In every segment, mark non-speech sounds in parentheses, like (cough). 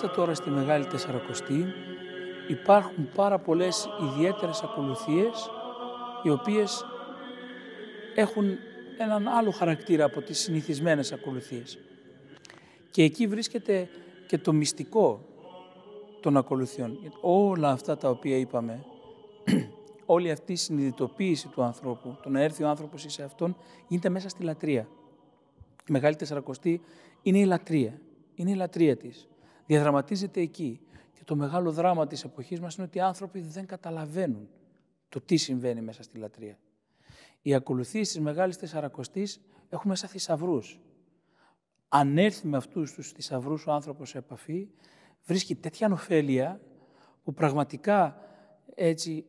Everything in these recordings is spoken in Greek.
Μέσα τώρα στη Μεγάλη Τεσσαρακοστή υπάρχουν πάρα πολλές ιδιαίτερες ακολουθίες οι οποίες έχουν έναν άλλο χαρακτήρα από τις συνηθισμένες ακολουθίες. Και εκεί βρίσκεται και το μυστικό των ακολουθιών. Όλα αυτά τα οποία είπαμε, (clears throat) όλη αυτή η συνειδητοποίηση του ανθρώπου, το να έρθει ο άνθρωπος σε αυτόν, γίνεται μέσα στη λατρεία. Η Μεγάλη Τεσσαρακοστή είναι η λατρεία. Είναι η λατρεία της διαδραματίζεται εκεί. Και το μεγάλο δράμα της εποχής μας είναι ότι οι άνθρωποι δεν καταλαβαίνουν το τι συμβαίνει μέσα στη λατρεία. Οι ακολουθίες της Μεγάλης Τεσσαρακοστής έχουν μέσα θησαυρούς. Αν έρθει με αυτούς τους θησαυρούς ο άνθρωπος σε επαφή, βρίσκει τέτοια ανοφέλεια που πραγματικά έτσι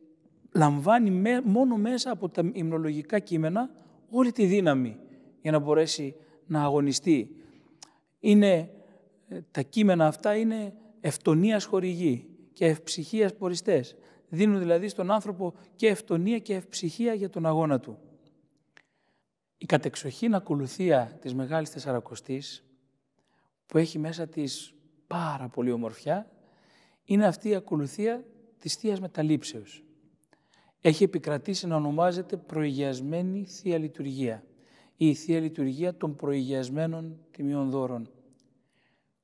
λαμβάνει μόνο μέσα από τα υμνολογικά κείμενα όλη τη δύναμη για να μπορέσει να αγωνιστεί. Είναι τα κείμενα αυτά είναι ευτονίας χορηγή και ευψυχίας ποριστές. Δίνουν δηλαδή στον άνθρωπο και ευτονία και ευψυχία για τον αγώνα του. Η κατεξοχήν ακολουθία της Μεγάλης Τεσσαρακοστής, που έχει μέσα της πάρα πολύ ομορφιά, είναι αυτή η ακολουθία της θείας Μεταλήψεως. Έχει επικρατήσει να ονομάζεται προηγιασμένη Θεία Λειτουργία ή η Θεία Λειτουργία των προηγιασμένων τιμιών δώρων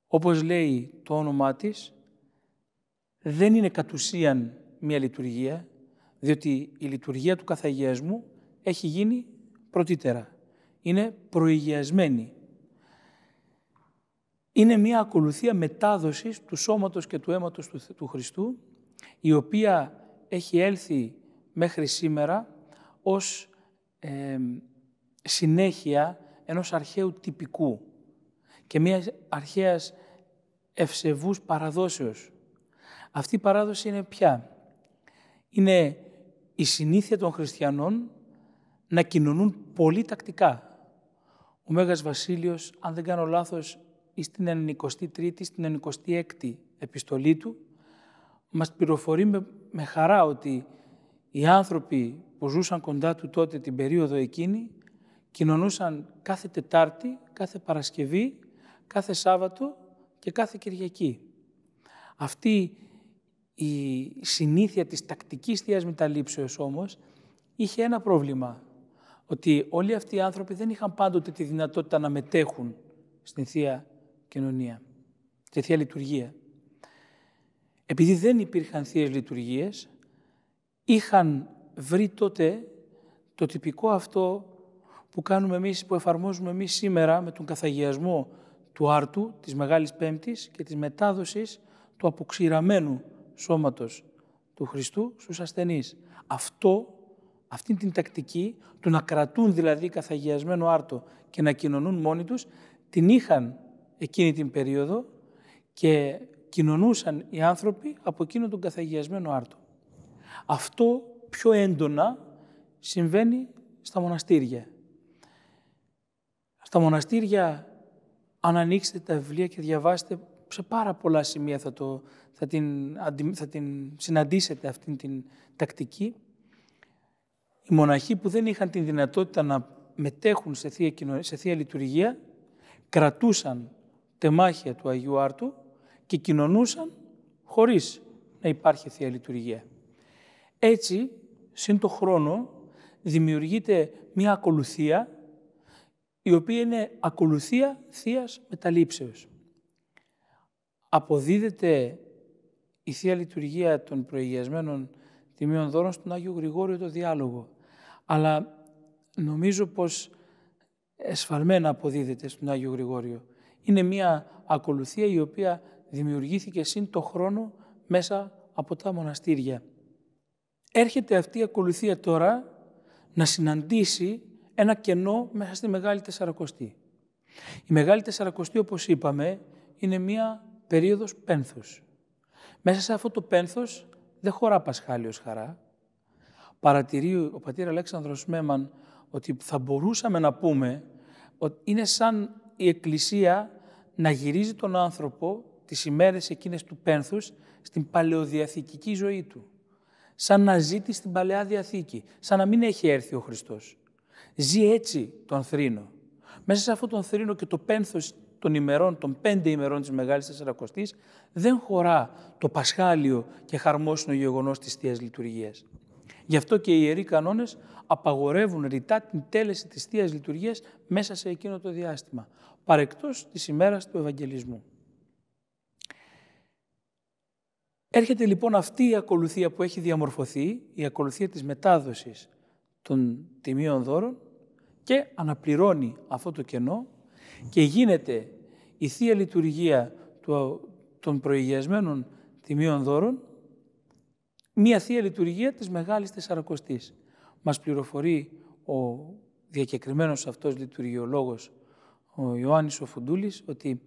όπως λέει το όνομά της, δεν είναι κατ' ουσίαν μία λειτουργία, διότι η λειτουργία του καθαγιασμού έχει γίνει πρωτήτερα, Είναι προηγιασμένη. Είναι μία ακολουθία μετάδοσης του σώματος και του αίματος του Χριστού, η οποία έχει έλθει μέχρι σήμερα ως συνέχεια ενός αρχαίου τυπικού και μία αρχαίας ευσεβούς παραδόσεως. Αυτή η παράδοση είναι ποια. Είναι η συνήθεια των χριστιανών να κοινωνούν πολύ τακτικά. Ο Μέγας Βασίλειος, αν δεν κάνω λάθος, στην 23 η στην 26 η επιστολή του, μας πληροφορεί με, με χαρά ότι οι άνθρωποι που ζούσαν κοντά του τότε την περίοδο εκείνη κοινωνούσαν κάθε Τετάρτη, κάθε Παρασκευή κάθε Σάββατο και κάθε Κυριακή. Αυτή η συνήθεια της τακτικής Θείας Μεταλήψεως όμως είχε ένα πρόβλημα. Ότι όλοι αυτοί οι άνθρωποι δεν είχαν πάντοτε τη δυνατότητα να μετέχουν στην Θεία Κοινωνία, στη Θεία Λειτουργία. Επειδή δεν υπήρχαν Θείες Λειτουργίες, είχαν βρει τότε το τυπικό αυτό που κάνουμε εμείς, που εφαρμόζουμε εμείς σήμερα με τον καθαγιασμό του Άρτου, της Μεγάλης Πέμπτης και της μετάδοσης του αποξηραμένου σώματος του Χριστού στους ασθενείς. Αυτό, αυτή την τακτική, του να κρατούν δηλαδή καθαγιασμένο άρτο και να κοινωνούν μόνοι τους, την είχαν εκείνη την περίοδο και κοινωνούσαν οι άνθρωποι από εκείνο τον καθαγιασμένο άρτο. Αυτό πιο έντονα συμβαίνει στα μοναστήρια. Στα μοναστήρια αν ανοίξετε τα βιβλία και διαβάσετε, σε πάρα πολλά σημεία θα, το, θα, την, θα την συναντήσετε αυτήν την τακτική. Οι μοναχοί που δεν είχαν την δυνατότητα να μετέχουν σε θεία, σε θεία λειτουργία, κρατούσαν τεμάχια του Αγίου Άρτου και κοινωνούσαν χωρίς να υπάρχει θεία λειτουργία. Έτσι, σύν το χρόνο, δημιουργείται μια ακολουθία η οποία είναι ακολουθία θείας μεταλήψεως. Αποδίδεται η Θεία Λειτουργία των προηγιασμένων τιμίων δώρων στον Άγιο Γρηγόριο το διάλογο. Αλλά νομίζω πως εσφαλμένα αποδίδεται στον Άγιο Γρηγόριο. Είναι μια ακολουθία η οποία δημιουργήθηκε σύν το χρόνο μέσα από τα μοναστήρια. Έρχεται αυτή η ακολουθία τώρα να συναντήσει ένα κενό μέσα στη Μεγάλη Τεσσαρακοστή. Η Μεγάλη Τεσσαρακοστή, όπως είπαμε, είναι μία περίοδος πένθους. Μέσα σε αυτό το πένθος δεν χωρά Πασχάλιος χαρά. Παρατηρεί ο πατήρ Αλέξανδρος Μέμαν ότι θα μπορούσαμε να πούμε ότι είναι σαν η Εκκλησία να γυρίζει τον άνθρωπο τις ημέρες εκείνες του πένθους στην παλαιοδιαθηκική ζωή του. Σαν να ζει στην Παλαιά Διαθήκη, σαν να μην έχει έρθει ο Χριστός. Ζει έτσι τον θρήνο. Μέσα σε αυτόν τον θρήνο και το πένθος των ημερών, των πέντε ημερών της Μεγάλης Τεσσαρακοστής, δεν χωρά το πασχάλιο και χαρμόσυνο γεγονός της Θείας Λειτουργίας. Γι' αυτό και οι ιεροί κανόνες απαγορεύουν ρητά την τέλεση της Θείας Λειτουργίας μέσα σε εκείνο το διάστημα, παρεκτός της ημέρας του Ευαγγελισμού. Έρχεται λοιπόν αυτή η ακολουθία που έχει διαμορφωθεί, η ακολουθία της μετάδοσης, των τιμίων δώρων και αναπληρώνει αυτό το κενό και γίνεται η Θεία Λειτουργία των προηγιασμένων τιμίων δώρων μία Θεία Λειτουργία της Μεγάλης Τεσσαρακοστής. Μας πληροφορεί ο διακεκριμένος αυτός λειτουργιολόγος ο Ιωάννης ο Φουντούλης ότι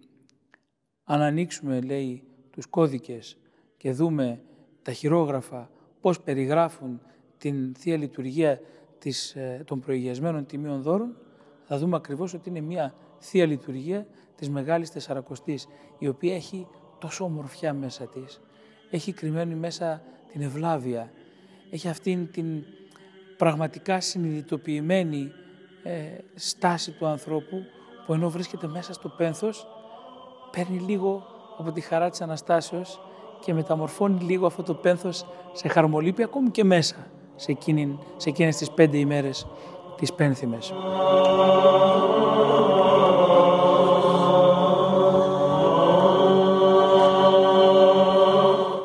αν ανοίξουμε λέει τους κώδικες και δούμε τα χειρόγραφα πώς περιγράφουν την Θεία Λειτουργία της, ε, των προηγιασμένων τιμίων δώρων, θα δούμε ακριβώς ότι είναι μια θεία λειτουργία της Μεγάλης Τεσσαρακοστής, η οποία έχει τόσο ομορφιά μέσα της. Έχει κρυμμένη μέσα την ευλάβεια. Έχει αυτήν την πραγματικά συνειδητοποιημένη ε, στάση του ανθρώπου, που ενώ βρίσκεται μέσα στο πένθος, παίρνει λίγο από τη χαρά της Αναστάσεως και μεταμορφώνει λίγο αυτό το πένθος σε χαρμολύπη ακόμη και μέσα σε, εκείνη, σε εκείνες τις πέντε ημέρες τις πένθυμες.